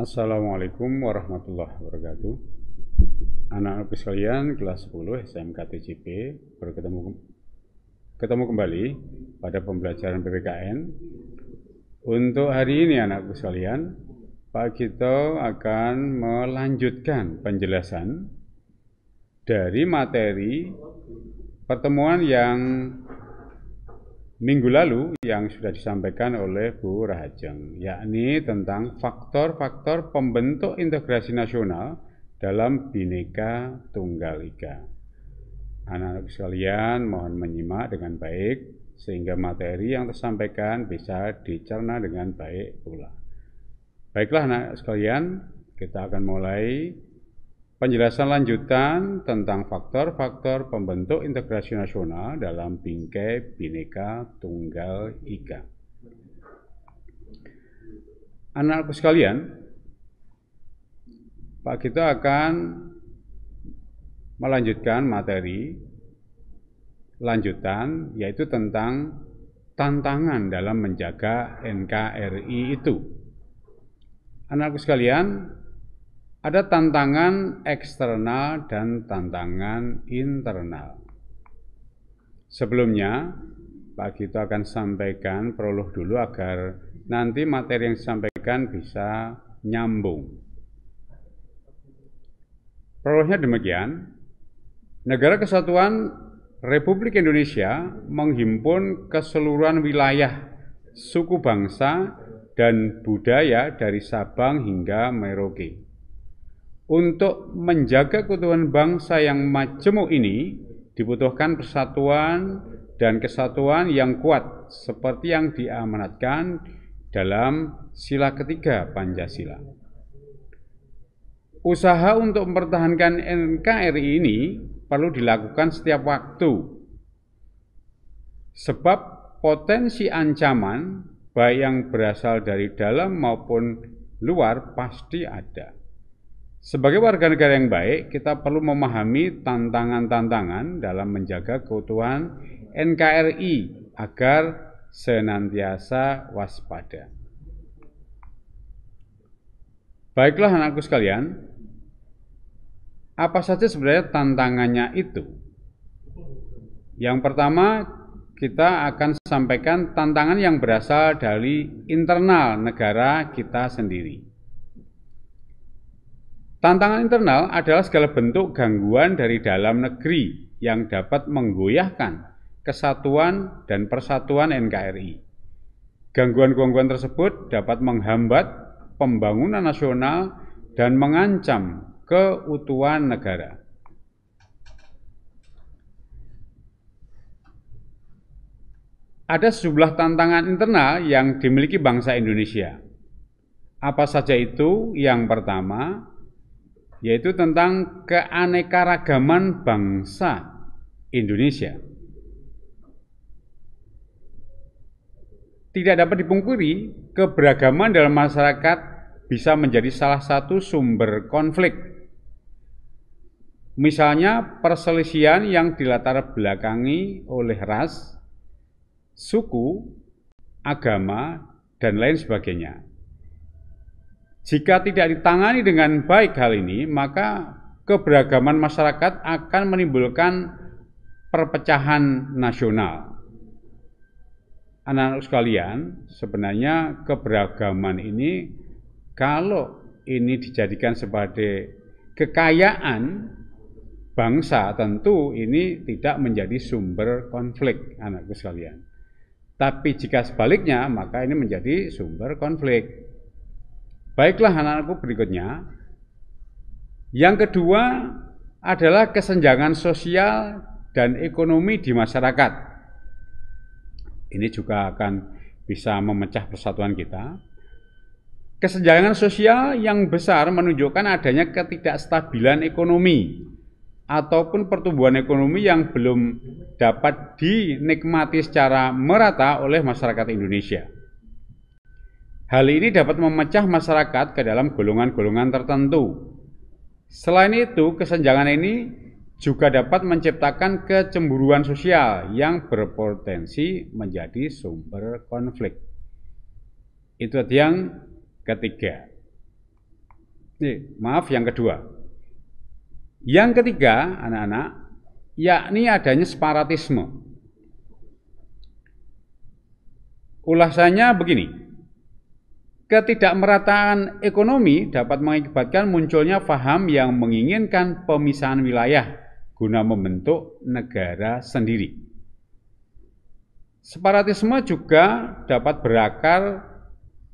Assalamualaikum warahmatullahi wabarakatuh anak anak sekalian kelas 10 SMK TCP berketemu ketemu kembali pada pembelajaran PPKN Untuk hari ini anak-anak sekalian Pak Gito akan melanjutkan penjelasan dari materi pertemuan yang minggu lalu yang sudah disampaikan oleh Bu Rahajeng, yakni tentang faktor-faktor pembentuk integrasi nasional dalam Bhinneka Tunggal Ika. Anak-anak sekalian mohon menyimak dengan baik sehingga materi yang tersampaikan bisa dicerna dengan baik pula. Baiklah anak sekalian, kita akan mulai Penjelasan lanjutan tentang faktor-faktor pembentuk integrasi nasional dalam bingkai Bhinneka Tunggal Ika. Anakku sekalian, Pak kita akan melanjutkan materi lanjutan yaitu tentang tantangan dalam menjaga NKRI itu. Anakku sekalian, ada tantangan eksternal dan tantangan internal. Sebelumnya, Pak Gito akan sampaikan prolog dulu agar nanti materi yang disampaikan bisa nyambung. Prolognya demikian, Negara Kesatuan Republik Indonesia menghimpun keseluruhan wilayah, suku bangsa, dan budaya dari Sabang hingga Merauke. Untuk menjaga keutuhan bangsa yang majemuk ini dibutuhkan persatuan dan kesatuan yang kuat seperti yang diamanatkan dalam sila ketiga Pancasila. Usaha untuk mempertahankan NKRI ini perlu dilakukan setiap waktu. Sebab potensi ancaman baik yang berasal dari dalam maupun luar pasti ada. Sebagai warga negara yang baik, kita perlu memahami tantangan-tantangan dalam menjaga keutuhan NKRI agar senantiasa waspada. Baiklah anakku sekalian, apa saja sebenarnya tantangannya itu? Yang pertama, kita akan sampaikan tantangan yang berasal dari internal negara kita sendiri. Tantangan internal adalah segala bentuk gangguan dari dalam negeri yang dapat menggoyahkan kesatuan dan persatuan NKRI. Gangguan-gangguan tersebut dapat menghambat pembangunan nasional dan mengancam keutuhan negara. Ada sejumlah tantangan internal yang dimiliki bangsa Indonesia. Apa saja itu? Yang pertama, yaitu tentang keanekaragaman bangsa Indonesia. Tidak dapat dipungkiri, keberagaman dalam masyarakat bisa menjadi salah satu sumber konflik. Misalnya perselisihan yang dilatar belakangi oleh ras, suku, agama, dan lain sebagainya. Jika tidak ditangani dengan baik hal ini, maka keberagaman masyarakat akan menimbulkan perpecahan nasional. Anak-anak sekalian, sebenarnya keberagaman ini kalau ini dijadikan sebagai kekayaan bangsa tentu ini tidak menjadi sumber konflik anak-anak sekalian. Tapi jika sebaliknya maka ini menjadi sumber konflik. Baiklah anak-anakku berikutnya. Yang kedua adalah kesenjangan sosial dan ekonomi di masyarakat. Ini juga akan bisa memecah persatuan kita. Kesenjangan sosial yang besar menunjukkan adanya ketidakstabilan ekonomi ataupun pertumbuhan ekonomi yang belum dapat dinikmati secara merata oleh masyarakat Indonesia. Hal ini dapat memecah masyarakat ke dalam golongan-golongan tertentu. Selain itu, kesenjangan ini juga dapat menciptakan kecemburuan sosial yang berpotensi menjadi sumber konflik. Itu yang ketiga. Nih, maaf, yang kedua. Yang ketiga, anak-anak, yakni adanya separatisme. Ulasannya begini, Ketidakmerataan ekonomi dapat mengakibatkan munculnya faham yang menginginkan pemisahan wilayah guna membentuk negara sendiri. Separatisme juga dapat berakar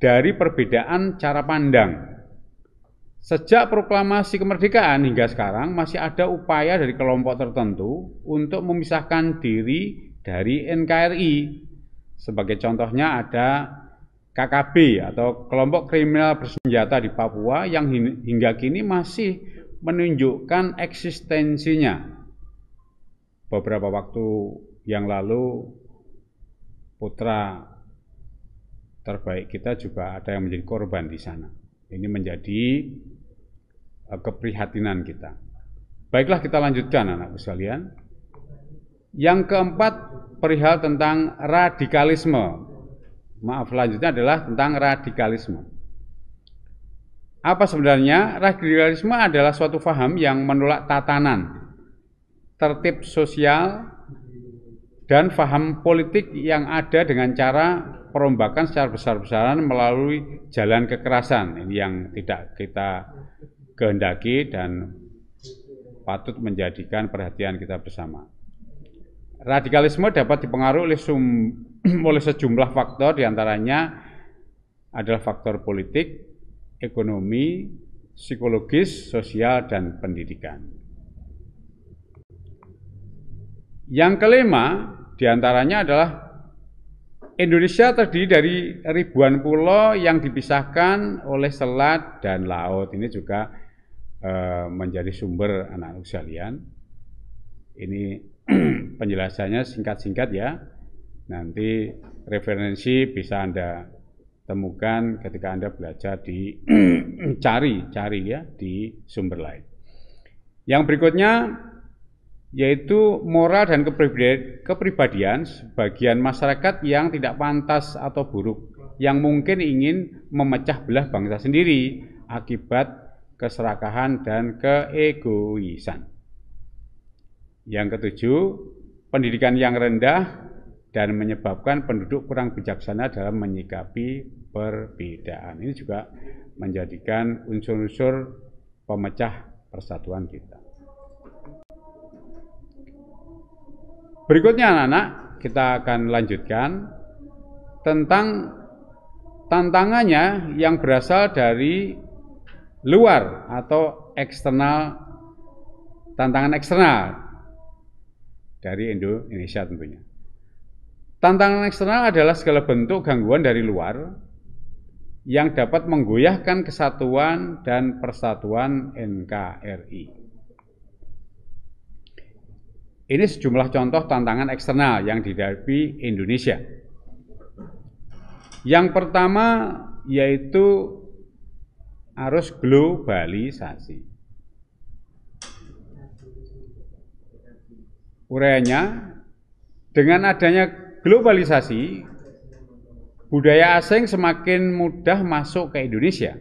dari perbedaan cara pandang. Sejak proklamasi kemerdekaan hingga sekarang masih ada upaya dari kelompok tertentu untuk memisahkan diri dari NKRI. Sebagai contohnya ada KKB atau kelompok kriminal bersenjata di Papua yang hingga kini masih menunjukkan eksistensinya. Beberapa waktu yang lalu putra terbaik kita juga ada yang menjadi korban di sana. Ini menjadi eh, keprihatinan kita. Baiklah kita lanjutkan anak-anak sekalian. Yang keempat perihal tentang radikalisme maaf lanjutnya adalah tentang radikalisme. Apa sebenarnya? Radikalisme adalah suatu faham yang menolak tatanan, tertib sosial, dan faham politik yang ada dengan cara perombakan secara besar-besaran melalui jalan kekerasan ini yang tidak kita kehendaki dan patut menjadikan perhatian kita bersama. Radikalisme dapat dipengaruhi oleh, sum, oleh sejumlah faktor diantaranya adalah faktor politik, ekonomi, psikologis, sosial, dan pendidikan. Yang kelima diantaranya adalah Indonesia terdiri dari ribuan pulau yang dipisahkan oleh selat dan laut. Ini juga e, menjadi sumber anak-anak Ini penjelasannya singkat-singkat ya. Nanti referensi bisa Anda temukan ketika Anda belajar di cari, cari ya di sumber lain. Yang berikutnya yaitu moral dan kepribadian sebagian masyarakat yang tidak pantas atau buruk yang mungkin ingin memecah belah bangsa sendiri akibat keserakahan dan keegoisan. Yang ketujuh, pendidikan yang rendah dan menyebabkan penduduk kurang bijaksana dalam menyikapi perbedaan. Ini juga menjadikan unsur-unsur pemecah persatuan kita. Berikutnya anak-anak, kita akan lanjutkan tentang tantangannya yang berasal dari luar atau eksternal tantangan eksternal dari Indonesia tentunya. Tantangan eksternal adalah segala bentuk gangguan dari luar yang dapat menggoyahkan kesatuan dan persatuan NKRI. Ini sejumlah contoh tantangan eksternal yang dihadapi Indonesia. Yang pertama yaitu arus globalisasi. Uraiannya, dengan adanya globalisasi, budaya asing semakin mudah masuk ke Indonesia.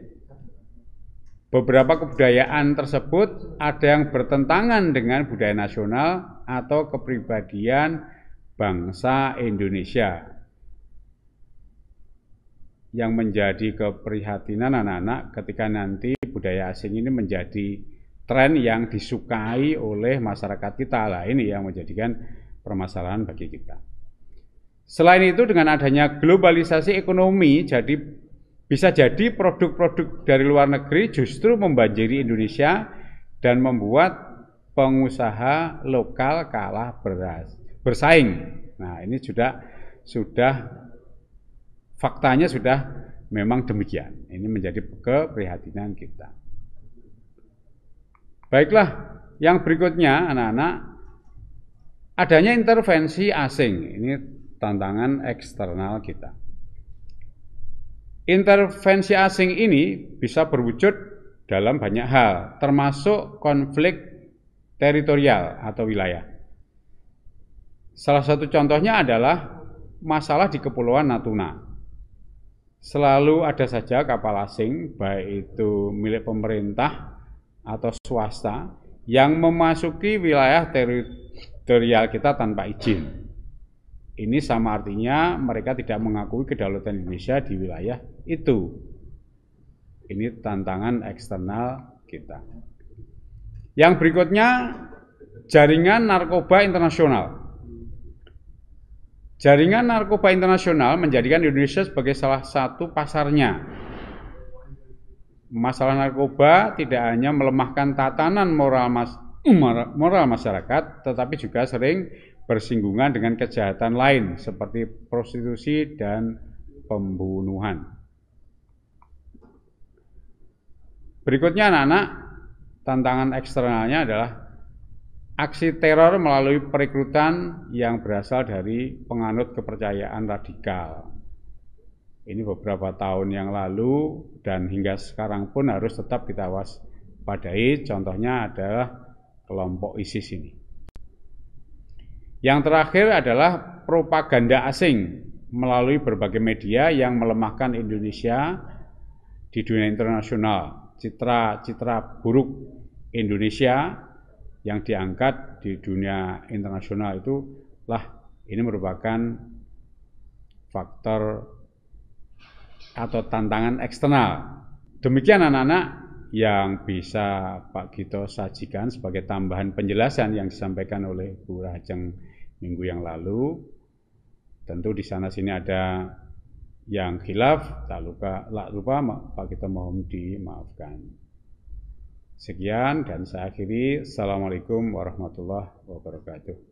Beberapa kebudayaan tersebut ada yang bertentangan dengan budaya nasional atau kepribadian bangsa Indonesia. Yang menjadi keprihatinan anak-anak ketika nanti budaya asing ini menjadi tren yang disukai oleh masyarakat kita lah ini yang menjadikan permasalahan bagi kita. Selain itu dengan adanya globalisasi ekonomi jadi bisa jadi produk-produk dari luar negeri justru membanjiri Indonesia dan membuat pengusaha lokal kalah beras, bersaing. Nah, ini sudah sudah faktanya sudah memang demikian. Ini menjadi keprihatinan kita. Baiklah, yang berikutnya anak-anak adanya intervensi asing. Ini tantangan eksternal kita. Intervensi asing ini bisa berwujud dalam banyak hal, termasuk konflik teritorial atau wilayah. Salah satu contohnya adalah masalah di Kepulauan Natuna. Selalu ada saja kapal asing, baik itu milik pemerintah atau swasta yang memasuki wilayah teritorial kita tanpa izin. Ini sama artinya mereka tidak mengakui kedaulatan Indonesia di wilayah itu. Ini tantangan eksternal kita. Yang berikutnya jaringan narkoba internasional. Jaringan narkoba internasional menjadikan Indonesia sebagai salah satu pasarnya masalah narkoba tidak hanya melemahkan tatanan moral mas moral masyarakat, tetapi juga sering bersinggungan dengan kejahatan lain seperti prostitusi dan pembunuhan. Berikutnya anak-anak, tantangan eksternalnya adalah aksi teror melalui perekrutan yang berasal dari penganut kepercayaan radikal ini beberapa tahun yang lalu dan hingga sekarang pun harus tetap kita waspadai. Contohnya adalah kelompok ISIS ini. Yang terakhir adalah propaganda asing melalui berbagai media yang melemahkan Indonesia di dunia internasional. Citra-citra buruk Indonesia yang diangkat di dunia internasional itu lah ini merupakan faktor atau tantangan eksternal. Demikian anak-anak yang bisa Pak Gito sajikan sebagai tambahan penjelasan yang disampaikan oleh Bu Rajeng minggu yang lalu. Tentu di sana sini ada yang khilaf, tak lupa, tak lupa Pak Gito mohon dimaafkan. Sekian dan saya akhiri. Assalamualaikum warahmatullahi wabarakatuh.